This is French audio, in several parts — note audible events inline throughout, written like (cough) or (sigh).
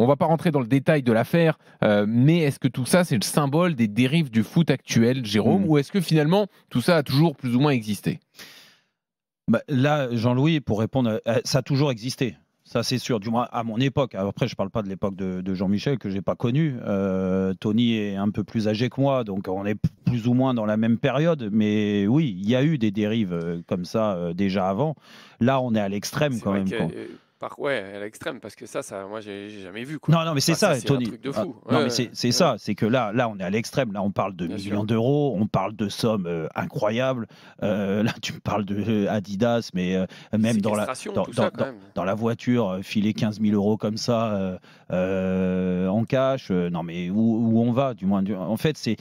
On va pas rentrer dans le détail de l'affaire, euh, mais est-ce que tout ça, c'est le symbole des dérives du foot actuel, Jérôme, hmm. ou est-ce que finalement, tout ça a toujours plus ou moins existé bah, Là, Jean-Louis, pour répondre, euh, euh, ça a toujours existé. Ça, c'est sûr, du moins à mon époque. Après, je ne parle pas de l'époque de, Jean-Michel, que je n'ai pas connu. Tony est un peu plus âgé que moi, donc on est plus ou moins dans la même période. Mais oui, il y a eu des dérives comme ça déjà avant. Là, on est à l'extrême quand même. Par, ouais, à l'extrême, parce que ça, ça moi, j'ai jamais vu. Quoi. Non, non, mais c'est ça, Tony. non, mais c'est ça, c'est que là, là, on est à l'extrême. Là, on parle de millions d'euros, on parle de sommes euh, incroyables. Euh, là, tu me parles de euh, Adidas, mais même dans la, dans, la voiture, filer 15 000 euros comme ça en cash. non, mais où, on va, du moins. en fait, c'est.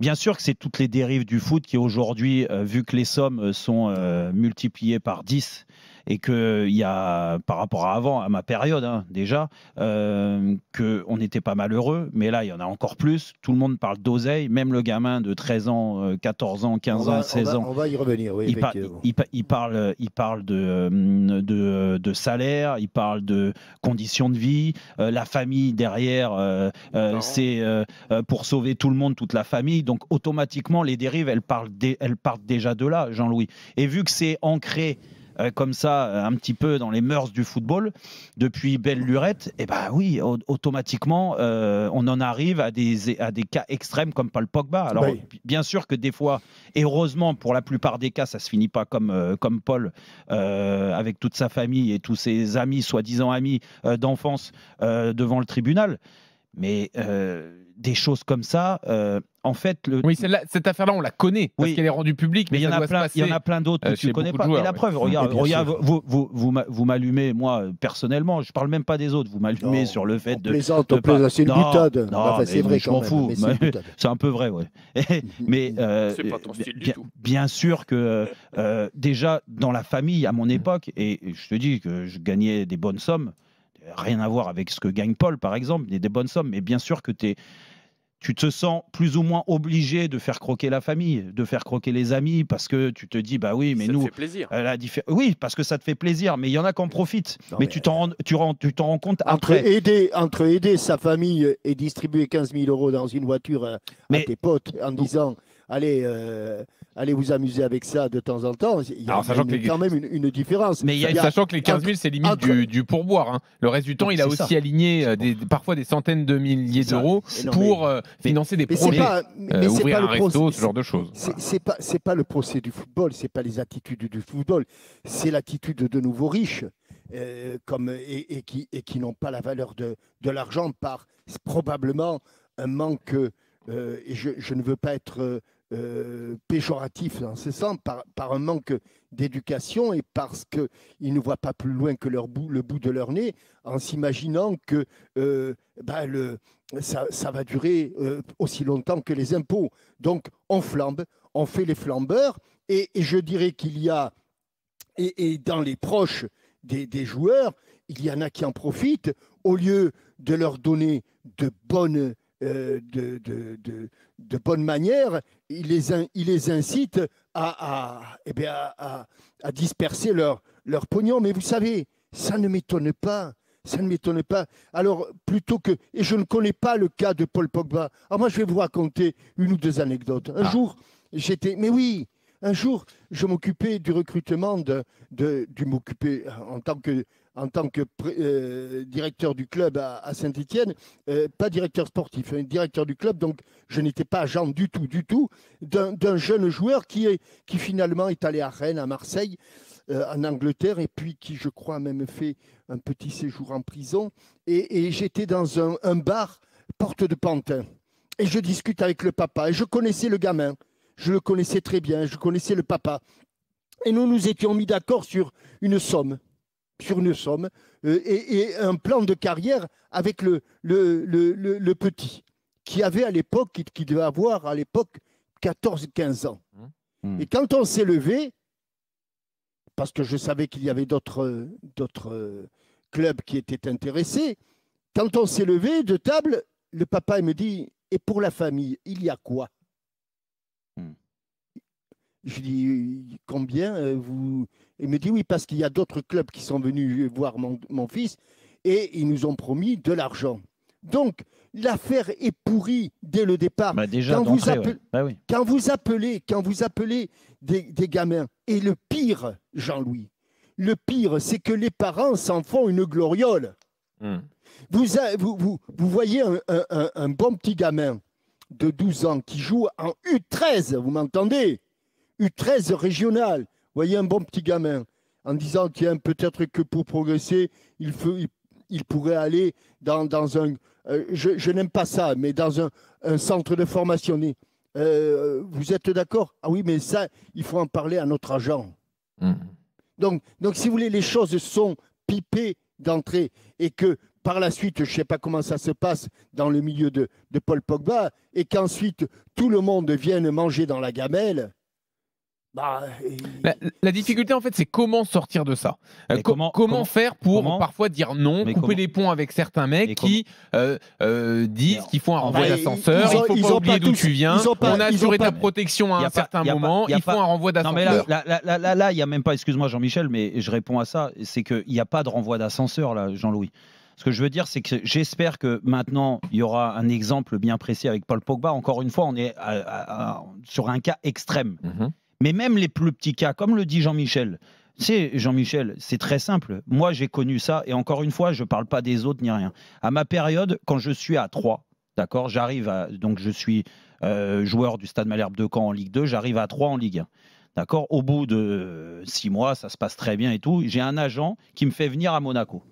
Bien sûr que c'est toutes les dérives du foot qui aujourd'hui, vu que les sommes sont multipliées par 10, et qu'il y a, par rapport à avant, à ma période hein, déjà, euh, qu'on n'était pas malheureux, mais là, il y en a encore plus. Tout le monde parle d'oseille, même le gamin de 13 ans, 14 euh, ans, 15 ans, 16 ans. On va y revenir, oui. Il, parle, il parle euh, de, de, salaire, il parle de conditions de vie, euh, la famille derrière, c'est pour sauver tout le monde, toute la famille. Donc, automatiquement, les dérives, elles elles partent déjà de là, Jean-Louis. Et vu que c'est ancré euh, comme ça, euh, un petit peu dans les mœurs du football, depuis belle lurette, et eh ben oui, automatiquement, euh, on en arrive à des, à des cas extrêmes comme Paul Pogba. Alors, bien sûr que des fois, et heureusement, pour la plupart des cas, ça se finit pas comme, comme Paul, avec toute sa famille et tous ses amis, soi-disant amis d'enfance, devant le tribunal. Mais des choses comme ça, en fait, oui, cette affaire-là, on la connaît parce qu'elle est rendue publique. Mais, il, y en a plein, il y en a plein d'autres euh, que tu ne connais pas. et la preuve, vous, vous, vous, m'allumez, moi, personnellement, je ne parle même pas des autres. Vous m'allumez sur le fait de. Plaisante, on plaisante, c'est une Non, enfin, c'est vrai, je m'en fous. (laughs) C'est un peu vrai, oui. mais bien sûr que euh, euh, déjà dans la famille, à mon mm. époque, et je te dis que je gagnais des bonnes sommes rien à voir avec ce que gagne Paul, par exemple, des, des bonnes sommes. Mais bien sûr que tu es, tu te sens plus ou moins obligé de faire croquer la famille, de faire croquer les amis, parce que tu te dis, bah oui, mais nous. Ça fait plaisir. Euh, oui, parce que ça te fait plaisir, mais il y en a qui en profitent. mais, tu t'en rends, tu rends, tu t'en rends compte entre après. Aider, entre aider sa famille et distribuer 15 000 euros dans une voiture à, tes potes en disant, allez. Euh, allez vous amuser avec ça de temps en temps. Il y a, quand même une, différence. Mais sachant que les 15 000, c'est limite du, pourboire. Hein. Le reste du temps, il a aussi aligné euh, parfois des centaines de milliers d'euros pour euh, financer des projets, mais ce genre de choses. C'est pas, pas le procès du football, c'est pas les attitudes du football, c'est l'attitude de nouveaux riches. Euh, comme, et, qui, et qui n'ont pas la valeur de, de l'argent par probablement un manque, et je, ne veux pas être euh, péjoratif dans ce sens, par, un manque d'éducation et parce qu'ils ne voient pas plus loin que leur bout, le bout de leur nez en s'imaginant que euh, ben, ça, va durer euh, aussi longtemps que les impôts. Donc on flambe, on fait les flambeurs et, je dirais qu'il y a, et, dans les proches des joueurs, il y en a qui en profitent au lieu de leur donner de bonnes euh, de, de, de, de, bonne manière, il les, il les incite à, eh bien, à, disperser leur, leur, pognon. Mais vous savez, ça ne m'étonne pas. Ça ne m'étonne pas. Alors, plutôt que. Et je ne connais pas le cas de Paul Pogba. Alors, moi, je vais vous raconter une ou deux anecdotes. Un ah. jour, j'étais. Mais oui, un jour, je m'occupais du recrutement de, de, du m'occuper en tant que en tant que euh, directeur du club à, Saint-Etienne, euh, pas directeur sportif, hein, directeur du club, donc je n'étais pas agent du tout, du tout, d'un jeune joueur qui, est, qui finalement est allé à Rennes, à Marseille, euh, en Angleterre, et puis qui, je crois, a même fait un petit séjour en prison. Et, j'étais dans un, un bar, porte de Pantin, et je discute avec le papa, et je connaissais le gamin, je le connaissais très bien, je connaissais le papa. Et nous nous étions mis d'accord sur une somme sur une somme euh, et, un plan de carrière avec le, le, petit qui avait à l'époque, qui, devait avoir à l'époque 14-15 ans. Mmh. Et mmh. quand on s'est levé, parce que je savais qu'il y avait d'autres euh, clubs qui étaient intéressés, quand on s'est levé de table, le papa me dit, et pour la famille, il y a quoi mmh. Je dis combien euh, vous Il me dit oui parce qu'il y a d'autres clubs qui sont venus voir mon, fils et ils nous ont promis de l'argent. Donc l'affaire est pourrie dès le départ. Bah, bah quand, vous appelez, quand vous appelez, des, gamins et le pire, Jean-Louis, le pire, c'est que les parents s'en font une gloriole. Hmm. Vous, vous, voyez un, un, bon petit gamin de 12 ans qui joue en U13, vous m'entendez U13 régional. Voyez un bon petit gamin en disant tiens peut-être que pour progresser il, faut, il, pourrait aller dans, un euh, je, n'aime pas ça mais dans un, centre de formation. Euh, vous êtes d'accord Ah oui mais ça il faut en parler à notre agent. Hmm. Donc donc si vous voulez les choses sont pipées d'entrée et que par la suite, je ne sais pas comment ça se passe dans le milieu de, de Paul Pogba, et qu'ensuite tout le monde vienne manger dans la gamelle, bah, la, difficulté, en fait, c'est comment sortir de ça. Euh, comment, faire pour parfois dire non, couper les ponts avec certains mecs qui euh, euh, disent qu'ils font un renvoi d'ascenseur, il faut ils pas oublier d'où tu viens, on a assuré ta protection à un certain moment, ils font un renvoi d'ascenseur. Là, il y a même pas, excuse-moi Jean-Michel, mais je réponds à ça, c'est qu'il n'y a pas de renvoi d'ascenseur, là, Jean-Louis. Ce que je veux dire, c'est que j'espère que maintenant, il y aura un exemple bien précis avec Paul Pogba. Encore une fois, on est sur un cas extrême. Mhm. Mais même les plus petits cas, comme le dit Jean-Michel, c'est Jean-Michel, c'est très simple. Moi, j'ai connu ça, et encore une fois, je ne parle pas des autres ni rien. À ma période, quand je suis à 3, d'accord, j'arrive à. Donc, je suis euh, joueur du Stade Malherbe de Caen en Ligue 2, j'arrive à 3 en Ligue 1. D'accord Au bout de 6 mois, ça se passe très bien et tout. J'ai un agent qui me fait venir à Monaco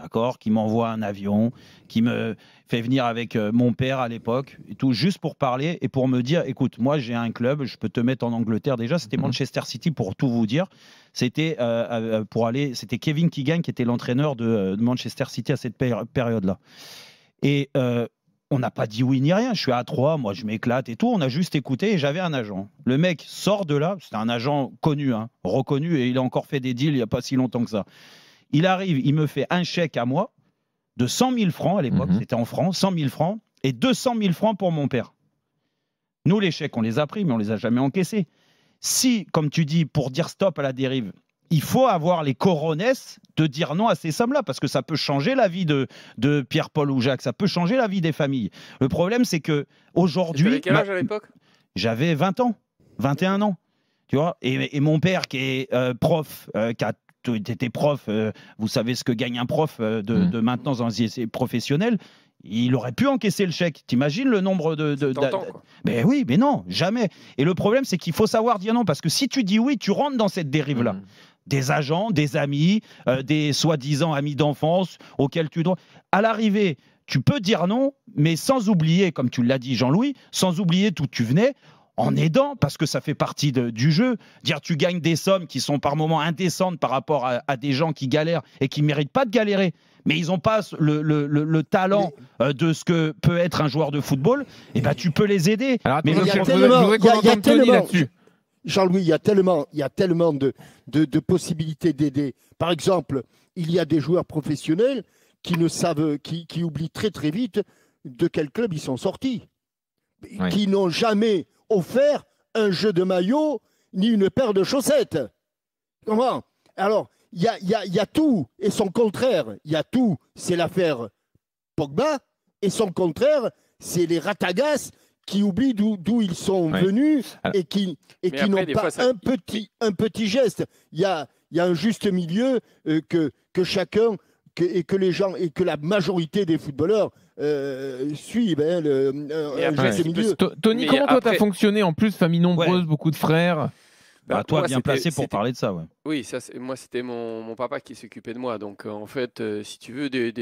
d'accord, qui m'envoie un avion, qui me fait venir avec euh, mon père à l'époque, tout juste pour parler et pour me dire, écoute, moi j'ai un club, je peux te mettre en Angleterre. Déjà, c'était mhm. Manchester City pour tout vous dire. C'était euh, euh, pour aller, c'était Kevin Keegan qui était l'entraîneur de, Manchester City à cette période-là. Et on n'a pas dit oui ni rien. Je suis à trois, moi je m'éclate et tout. On a juste écouté et j'avais un agent. Le mec sort de là, c'était un agent connu, hein, reconnu, et il a encore fait des deals il n'y a pas si longtemps que ça. Il arrive, il me fait un chèque à moi de 100 000 francs à l'époque, mhm. c'était en francs, 100 000 francs, et 200 000 francs pour mon père. Nous, les chèques, on les a pris, mais on les a jamais encaissés. Si, comme tu dis, pour dire stop à la dérive, il faut avoir les coronesses de dire non à ces sommes-là, parce que ça peut changer la vie de, de Pierre-Paul ou Jacques, ça peut changer la vie des familles. Le problème, c'est que aujourd'hui. quel âge à l'époque J'avais 20 ans, 21 ans. Tu vois et, mon père, qui est euh, prof, euh, qui a tu était prof, euh, vous savez ce que gagne un prof euh, de, maintenance mm. de maintenant dans professionnels il aurait pu encaisser le chèque. T'imagines le nombre de. de, mais ben oui, mais non, jamais. Et le problème, c'est qu'il faut savoir dire non, parce que si tu dis oui, tu rentres dans cette dérive-là. Mm. Des agents, des amis, euh, des soi-disant amis d'enfance auxquels tu dois. À l'arrivée, tu peux dire non, mais sans oublier, comme tu l'as dit Jean-Louis, sans oublier d'où tu venais, en aidant, parce que ça fait partie du jeu. Dire tu gagnes des sommes qui sont par moments indécentes par rapport à, des gens qui galèrent et qui ne méritent pas de galérer, mais ils n'ont pas le, talent euh, de ce que peut être un joueur de football, et eh ben tu peux les aider. mais Jean-Louis, il y a tellement, il y a tellement de, possibilités d'aider. Par exemple, il y a des joueurs professionnels qui ne savent, qui, qui oublient très très vite de quel club ils sont sortis qui n'ont jamais offert un jeu de maillot ni une paire de chaussettes. Alors, il y a, tout et son contraire. Il y a tout, c'est l'affaire Pogba, et son contraire, c'est les ratagas qui oublient d'où ils sont venus et qui, n'ont pas un, petit, geste. Il y a, un juste milieu euh, que chacun et que les gens et que la majorité des footballeurs euh, suivent hein, le, euh, Tony, comment toi t'as fonctionné en plus, famille nombreuse, beaucoup de frères bah, bah, toi, bien placé pour parler de ça. Oui, ça, moi, c'était mon, papa qui s'occupait de moi. Donc, euh, en fait, si tu veux, des,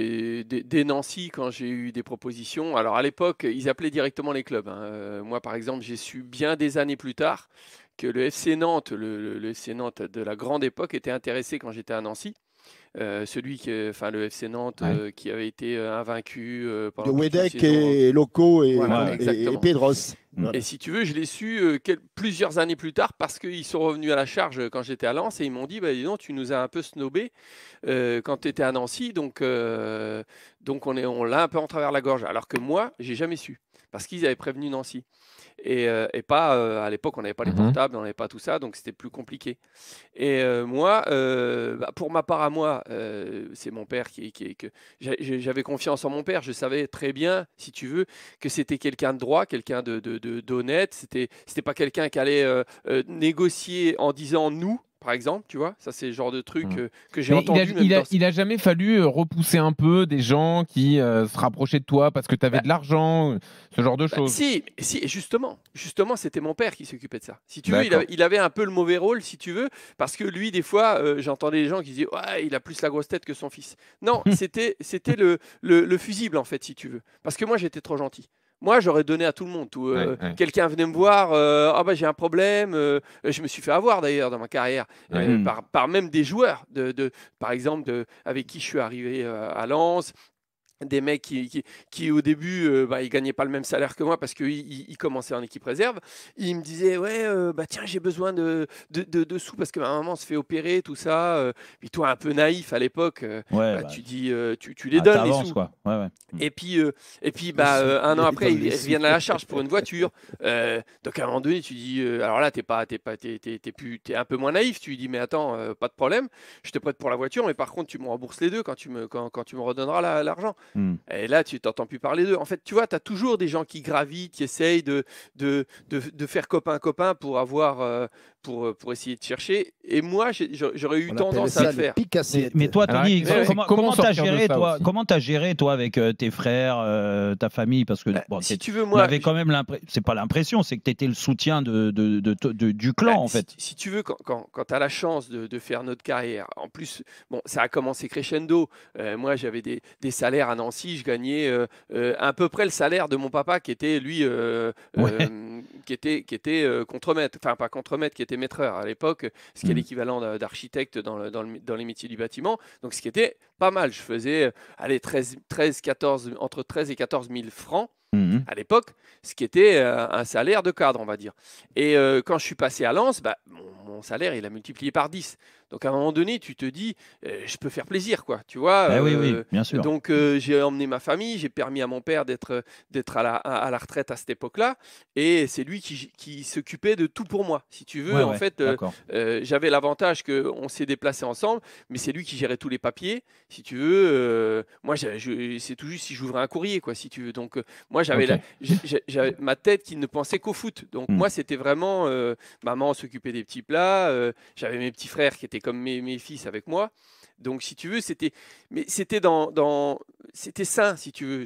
des, Nancy, quand j'ai eu des propositions, alors à l'époque, ils appelaient directement les clubs. Hein. moi, par exemple, j'ai su bien des années plus tard que le FC Nantes, le FC Nantes de la grande époque, était intéressé quand j'étais à Nancy. Euh, celui qui, enfin le FC Nantes euh, qui avait été euh, invaincu de Wedek et hein. Loco et, Pedros. Et si tu veux, je l'ai su plusieurs années plus tard parce qu'ils sont revenus à la charge quand j'étais à Lens et ils m'ont dit bah, dis donc, tu nous as un peu snobé quand tu étais à Nancy, donc, donc on, est, on l'a un peu en travers la gorge. Alors que moi, j'ai jamais su parce qu'ils avaient prévenu Nancy. Euh, et, pas, euh, à l'époque, on n'avait pas les mmh portables, on n'avait pas tout ça, donc c'était plus compliqué. Et euh, moi, bah, pour ma part à moi, c'est mon père qui, qui, qui j'avais confiance en mon père. Je savais très bien, si tu veux, que c'était quelqu'un de droit, quelqu'un de d'honnête. De, c'était, c'était pas quelqu'un qui allait négocier en disant nous par exemple, tu vois. Ça, c'est le genre de truc mm. euh, que j'ai entendu. Il a, jamais fallu euh, repousser un peu des gens qui euh, se rapprochaient de toi parce que tu avais bah de l'argent, ce genre de bah, choses. Si, si, justement, justement, c'était mon père qui s'occupait de ça. Si tu veux, il, avait un peu le mauvais rôle, si tu veux, parce que lui, des fois, j'entendais les gens qui disaient, ouais, il a plus la grosse tête que son fils. Non, (laughs) c'était, c'était le, le fusible en fait, si tu veux, parce que moi, j'étais trop gentil. Moi, j'aurais donné à tout le monde. Euh, quelqu'un venait me voir, euh, ah bah, j'ai un problème. Euh, je me suis fait avoir d'ailleurs dans ma carrière par, même des joueurs, de, par exemple avec qui je suis arrivé à Lens, des mecs qui, qui, qui au début, euh, bah, ils gagnaient pas le même salaire que moi parce qu'ils commençaient en équipe réserve. Ils me disaient, ouais, euh, bah tiens, j'ai besoin de de, de, sous parce que ma bah, maman se fait opérer, tout ça. et euh. puis toi, un peu naïf à l'époque, bah, bah, tu dis, tu, tu, les ah, donnes. Les sous. Quoi. Mm. Et puis, et puis bah, un an après, ils, viennent à la charge pour une (laughs) voiture. donc à un moment donné, tu dis, alors là, t'es pas, pas, es un peu moins naïf. Tu lui dis, mais attends, pas de problème, je te prête pour la voiture, mais par contre, tu me rembourses les deux quand tu me, quand tu me redonneras l'argent. Hmm. Et là, tu t'entends plus parler d'eux. En fait, tu vois, tu as toujours des gens qui gravitent, qui essayent de, de, faire copain-copain pour avoir euh, euh, pour, essayer de chercher. Et moi, j'aurais eu tendance à le faire. Mais, toi, Tony, comment, tu as géré, toi, comment t'as géré, toi, avec euh, tes frères, euh, ta famille Parce que bah, si tu veux, moi, quand même l'impression, c'est pas l'impression, c'est que tu étais le soutien de, du bah, clan, en fait. Si, tu veux, quand, quand, tu as la chance de, faire notre carrière, en plus, bon, ça a commencé crescendo. moi, j'avais des, salaires à Nancy, je gagnais à peu près le salaire de mon papa, qui était lui, qui était, qui était contremaître, enfin pas contremaître, qui était à l'époque, ce qui est mmh. l'équivalent d'architecte dans, dans, les métiers du bâtiment. Donc ce qui était pas mal. Je faisais euh, allez, 13, 13, 14, entre 13 et 14 000 francs mmh. à l'époque, ce qui était euh, un salaire de cadre, on va dire. Et euh, quand je suis passé à Lens, bah, mon, mon, salaire, il a multiplié par 10. Donc à un moment donné, tu te dis, euh, je peux faire plaisir, quoi. Tu vois. Eh oui, oui, euh, bien sûr. Donc euh, j'ai emmené ma famille, j'ai permis à mon père d'être d'être à la, à la retraite à cette époque-là, et c'est lui qui, qui s'occupait de tout pour moi, si tu veux. en fait, j'avais l'avantage que on s'est déplacé ensemble, mais c'est lui qui gérait tous les papiers, si tu veux. moi, c'est tout juste si j'ouvrais un courrier, quoi, si tu veux. Donc moi, j'avais j'avais ma tête qui ne pensait qu'au foot. Donc hmm. moi, c'était vraiment maman s'occupait des petits plats. j'avais mes petits frères qui étaient comme mes, mes, fils avec moi. Donc, si tu veux, c'était, mais c'était dans, dans c'était sain, si tu veux.